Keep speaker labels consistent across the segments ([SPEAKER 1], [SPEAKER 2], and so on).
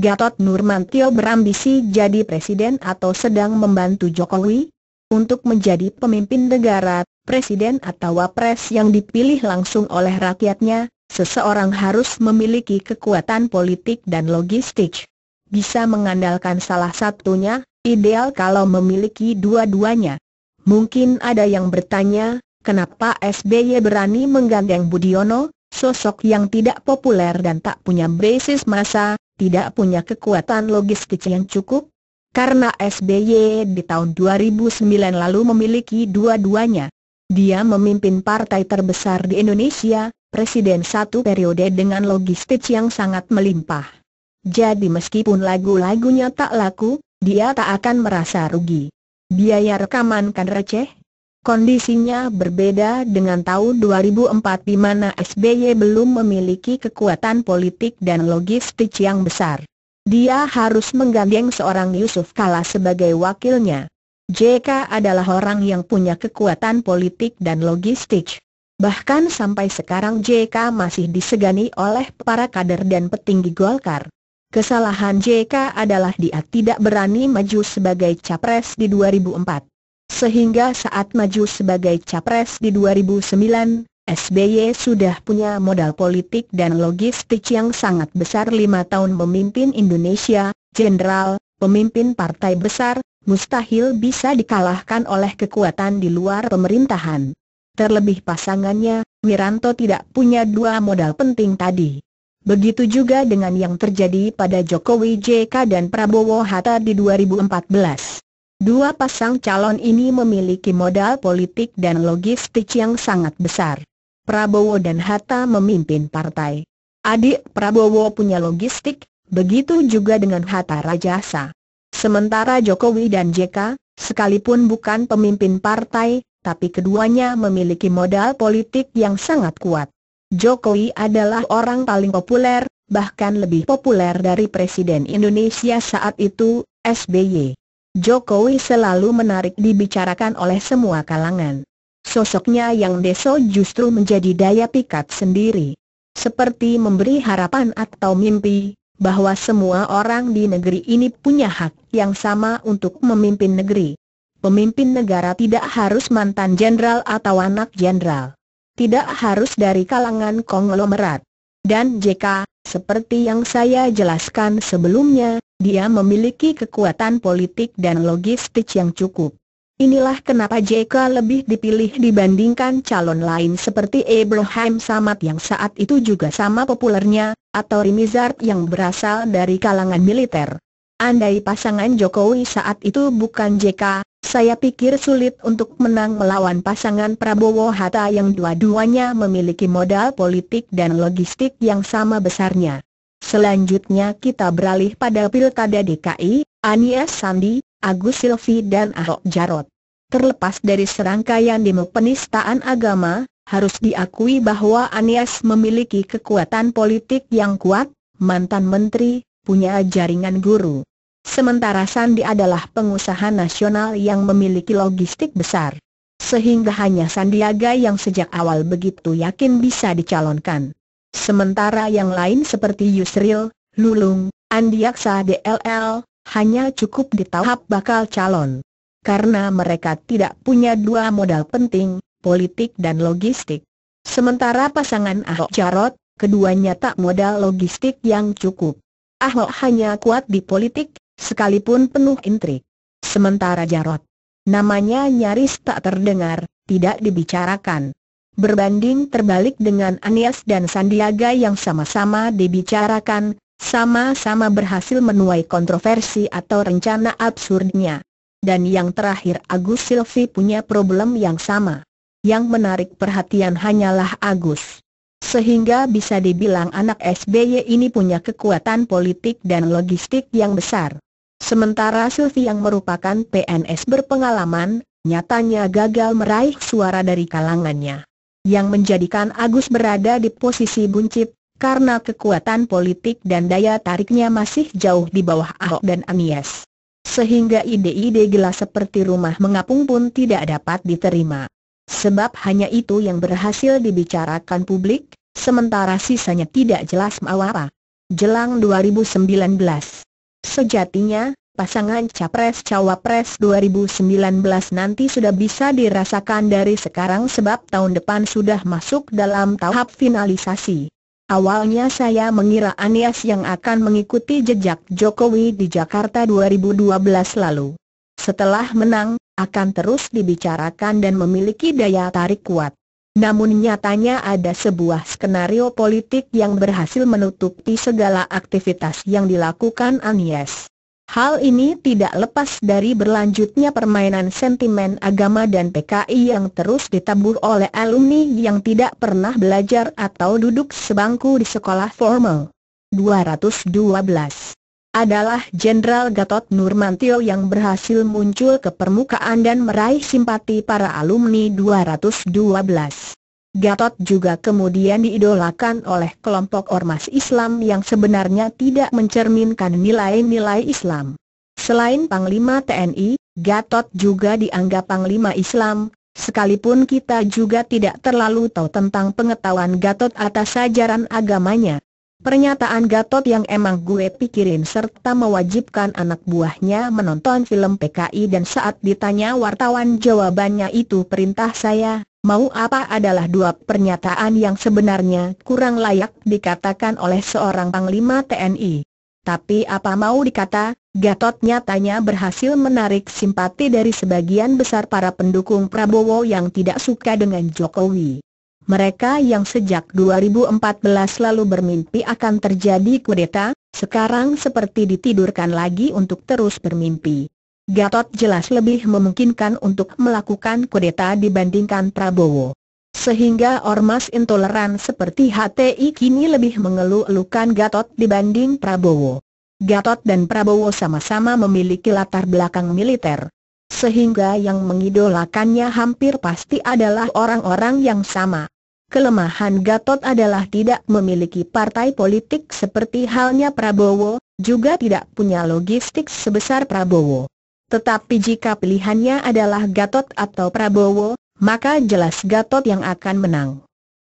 [SPEAKER 1] Gatot Nurmantio berambisi jadi presiden atau sedang membantu Jokowi? Untuk menjadi pemimpin negara, presiden atau wapres yang dipilih langsung oleh rakyatnya, seseorang harus memiliki kekuatan politik dan logistik. Bisa mengandalkan salah satunya, ideal kalau memiliki dua-duanya. Mungkin ada yang bertanya, kenapa SBY berani menggandeng Budiono, sosok yang tidak populer dan tak punya basis masa? tidak punya kekuatan logistik yang cukup? Karena SBY di tahun 2009 lalu memiliki dua-duanya. Dia memimpin partai terbesar di Indonesia, presiden satu periode dengan logistik yang sangat melimpah. Jadi meskipun lagu-lagunya tak laku, dia tak akan merasa rugi. Biaya rekaman kan receh, Kondisinya berbeda dengan tahun 2004 di mana SBY belum memiliki kekuatan politik dan logistik yang besar. Dia harus menggandeng seorang Yusuf Kala sebagai wakilnya. JK adalah orang yang punya kekuatan politik dan logistik. Bahkan sampai sekarang JK masih disegani oleh para kader dan petinggi Golkar. Kesalahan JK adalah dia tidak berani maju sebagai capres di 2004. Sehingga saat maju sebagai capres di 2009, SBY sudah punya modal politik dan logistik yang sangat besar lima tahun memimpin Indonesia, jenderal, pemimpin partai besar, mustahil bisa dikalahkan oleh kekuatan di luar pemerintahan. Terlebih pasangannya, Wiranto tidak punya dua modal penting tadi. Begitu juga dengan yang terjadi pada Jokowi JK dan Prabowo Hatta di 2014. Dua pasang calon ini memiliki modal politik dan logistik yang sangat besar. Prabowo dan Hatta memimpin partai. Adik Prabowo punya logistik, begitu juga dengan Hatta Rajasa. Sementara Jokowi dan JK, sekalipun bukan pemimpin partai, tapi keduanya memiliki modal politik yang sangat kuat. Jokowi adalah orang paling populer, bahkan lebih populer dari Presiden Indonesia saat itu, SBY. Jokowi selalu menarik dibicarakan oleh semua kalangan. Sosoknya yang deso justru menjadi daya pikat sendiri. Seperti memberi harapan atau mimpi, bahwa semua orang di negeri ini punya hak yang sama untuk memimpin negeri. Pemimpin negara tidak harus mantan jenderal atau anak jenderal. Tidak harus dari kalangan konglomerat. Dan JK, seperti yang saya jelaskan sebelumnya, dia memiliki kekuatan politik dan logistik yang cukup. Inilah kenapa JK lebih dipilih dibandingkan calon lain seperti Abraham Samad yang saat itu juga sama populernya, atau Rimizard yang berasal dari kalangan militer. Andai pasangan Jokowi saat itu bukan JK, saya pikir sulit untuk menang melawan pasangan Prabowo Hatta yang dua-duanya memiliki modal politik dan logistik yang sama besarnya. Selanjutnya kita beralih pada Pilkada DKI, Anies Sandi, Agus Silvi dan Ahok Jarot. Terlepas dari serangkaian demo penistaan agama, harus diakui bahwa Anies memiliki kekuatan politik yang kuat, mantan menteri, punya jaringan guru. Sementara Sandi adalah pengusaha nasional yang memiliki logistik besar. Sehingga hanya Sandiaga yang sejak awal begitu yakin bisa dicalonkan. Sementara yang lain seperti Yusril, Lulung, Andiaksa DLL, hanya cukup di tahap bakal calon. Karena mereka tidak punya dua modal penting, politik dan logistik. Sementara pasangan Ahok Jarot, keduanya tak modal logistik yang cukup. Ahok hanya kuat di politik, sekalipun penuh intrik. Sementara Jarot, namanya nyaris tak terdengar, tidak dibicarakan. Berbanding terbalik dengan Anies dan Sandiaga yang sama-sama dibicarakan, sama-sama berhasil menuai kontroversi atau rencana absurdnya. Dan yang terakhir Agus Silvi punya problem yang sama. Yang menarik perhatian hanyalah Agus. Sehingga bisa dibilang anak SBY ini punya kekuatan politik dan logistik yang besar. Sementara Sylvie yang merupakan PNS berpengalaman, nyatanya gagal meraih suara dari kalangannya. Yang menjadikan Agus berada di posisi buncit, karena kekuatan politik dan daya tariknya masih jauh di bawah Ahok dan Anies. Sehingga ide-ide gelas seperti rumah mengapung pun tidak dapat diterima. Sebab hanya itu yang berhasil dibicarakan publik, sementara sisanya tidak jelas mawar. Jelang 2019 Sejatinya, pasangan Capres-Cawapres 2019 nanti sudah bisa dirasakan dari sekarang sebab tahun depan sudah masuk dalam tahap finalisasi. Awalnya saya mengira Anies yang akan mengikuti jejak Jokowi di Jakarta 2012 lalu. Setelah menang, akan terus dibicarakan dan memiliki daya tarik kuat. Namun nyatanya ada sebuah skenario politik yang berhasil menutupi segala aktivitas yang dilakukan Anies. Hal ini tidak lepas dari berlanjutnya permainan sentimen agama dan PKI yang terus ditabur oleh alumni yang tidak pernah belajar atau duduk sebangku di sekolah formal. 212 adalah Jenderal Gatot Nurmantio yang berhasil muncul ke permukaan dan meraih simpati para alumni 212. Gatot juga kemudian diidolakan oleh kelompok ormas Islam yang sebenarnya tidak mencerminkan nilai-nilai Islam. Selain Panglima TNI, Gatot juga dianggap Panglima Islam, sekalipun kita juga tidak terlalu tahu tentang pengetahuan Gatot atas ajaran agamanya. Pernyataan Gatot yang emang gue pikirin serta mewajibkan anak buahnya menonton film PKI dan saat ditanya wartawan jawabannya itu perintah saya, mau apa adalah dua pernyataan yang sebenarnya kurang layak dikatakan oleh seorang Panglima TNI. Tapi apa mau dikata, Gatot nyatanya berhasil menarik simpati dari sebagian besar para pendukung Prabowo yang tidak suka dengan Jokowi mereka yang sejak 2014 lalu bermimpi akan terjadi kudeta, sekarang seperti ditidurkan lagi untuk terus bermimpi. Gatot jelas lebih memungkinkan untuk melakukan kudeta dibandingkan Prabowo. Sehingga ormas intoleran seperti HTI kini lebih mengeluh-elukan Gatot dibanding Prabowo. Gatot dan Prabowo sama-sama memiliki latar belakang militer. Sehingga yang mengidolakannya hampir pasti adalah orang-orang yang sama kelemahan Gatot adalah tidak memiliki partai politik seperti halnya Prabowo, juga tidak punya logistik sebesar Prabowo. Tetapi jika pilihannya adalah Gatot atau Prabowo, maka jelas Gatot yang akan menang.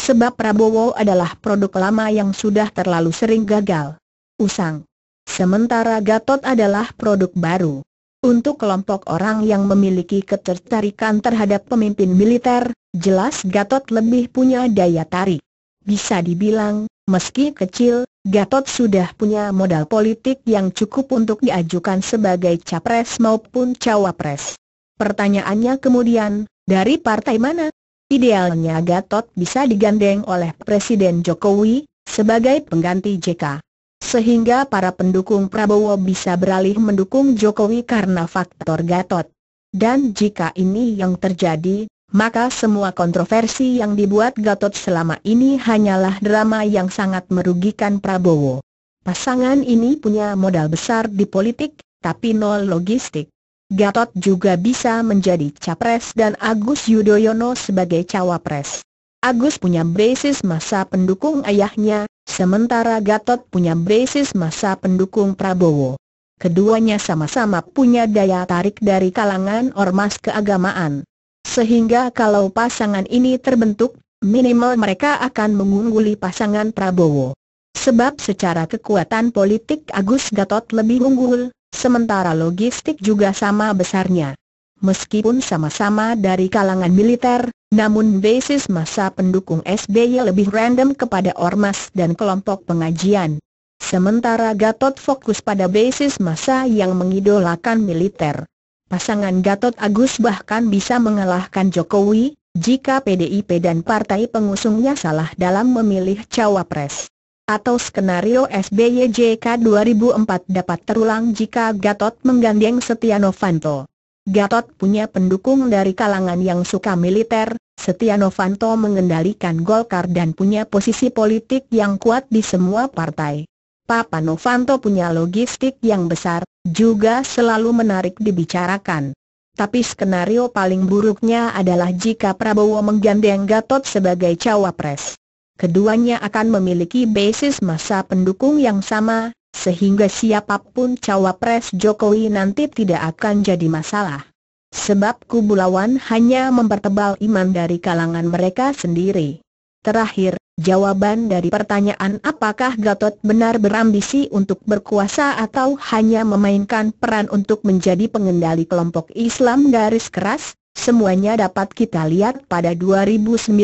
[SPEAKER 1] Sebab Prabowo adalah produk lama yang sudah terlalu sering gagal. Usang. Sementara Gatot adalah produk baru. Untuk kelompok orang yang memiliki ketertarikan terhadap pemimpin militer, jelas Gatot lebih punya daya tarik. Bisa dibilang, meski kecil, Gatot sudah punya modal politik yang cukup untuk diajukan sebagai capres maupun cawapres. Pertanyaannya kemudian, dari partai mana? Idealnya Gatot bisa digandeng oleh Presiden Jokowi, sebagai pengganti JK. Sehingga para pendukung Prabowo bisa beralih mendukung Jokowi karena faktor Gatot. Dan jika ini yang terjadi, maka semua kontroversi yang dibuat Gatot selama ini hanyalah drama yang sangat merugikan Prabowo. Pasangan ini punya modal besar di politik, tapi nol logistik. Gatot juga bisa menjadi capres dan Agus Yudhoyono sebagai cawapres. Agus punya basis masa pendukung ayahnya, sementara Gatot punya basis masa pendukung Prabowo. Keduanya sama-sama punya daya tarik dari kalangan ormas keagamaan. Sehingga kalau pasangan ini terbentuk, minimal mereka akan mengungguli pasangan Prabowo. Sebab secara kekuatan politik Agus Gatot lebih unggul, sementara logistik juga sama besarnya. Meskipun sama-sama dari kalangan militer, namun basis masa pendukung SBY lebih random kepada ormas dan kelompok pengajian. Sementara Gatot fokus pada basis masa yang mengidolakan militer pasangan Gatot Agus bahkan bisa mengalahkan Jokowi, jika PDIP dan partai pengusungnya salah dalam memilih cawapres. Atau skenario SBYJK 2004 dapat terulang jika Gatot menggandeng Setia Novanto. Gatot punya pendukung dari kalangan yang suka militer, Setia Novanto mengendalikan Golkar dan punya posisi politik yang kuat di semua partai. Papa Novanto punya logistik yang besar, juga selalu menarik dibicarakan. Tapi skenario paling buruknya adalah jika Prabowo menggandeng Gatot sebagai cawapres. Keduanya akan memiliki basis masa pendukung yang sama, sehingga siapapun cawapres Jokowi nanti tidak akan jadi masalah. Sebab kubu lawan hanya mempertebal iman dari kalangan mereka sendiri. Terakhir, Jawaban dari pertanyaan apakah Gatot benar berambisi untuk berkuasa atau hanya memainkan peran untuk menjadi pengendali kelompok Islam garis keras, semuanya dapat kita lihat pada 2019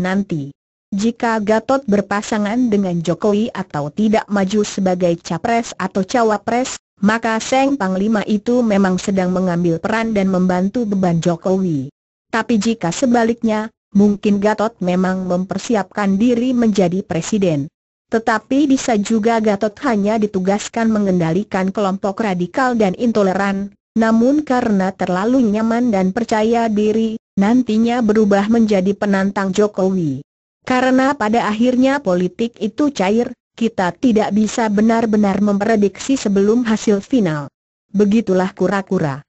[SPEAKER 1] nanti. Jika Gatot berpasangan dengan Jokowi atau tidak maju sebagai capres atau cawapres, maka Seng Panglima itu memang sedang mengambil peran dan membantu beban Jokowi. Tapi jika sebaliknya, Mungkin Gatot memang mempersiapkan diri menjadi presiden. Tetapi bisa juga Gatot hanya ditugaskan mengendalikan kelompok radikal dan intoleran, namun karena terlalu nyaman dan percaya diri, nantinya berubah menjadi penantang Jokowi. Karena pada akhirnya politik itu cair, kita tidak bisa benar-benar memprediksi sebelum hasil final. Begitulah kura-kura.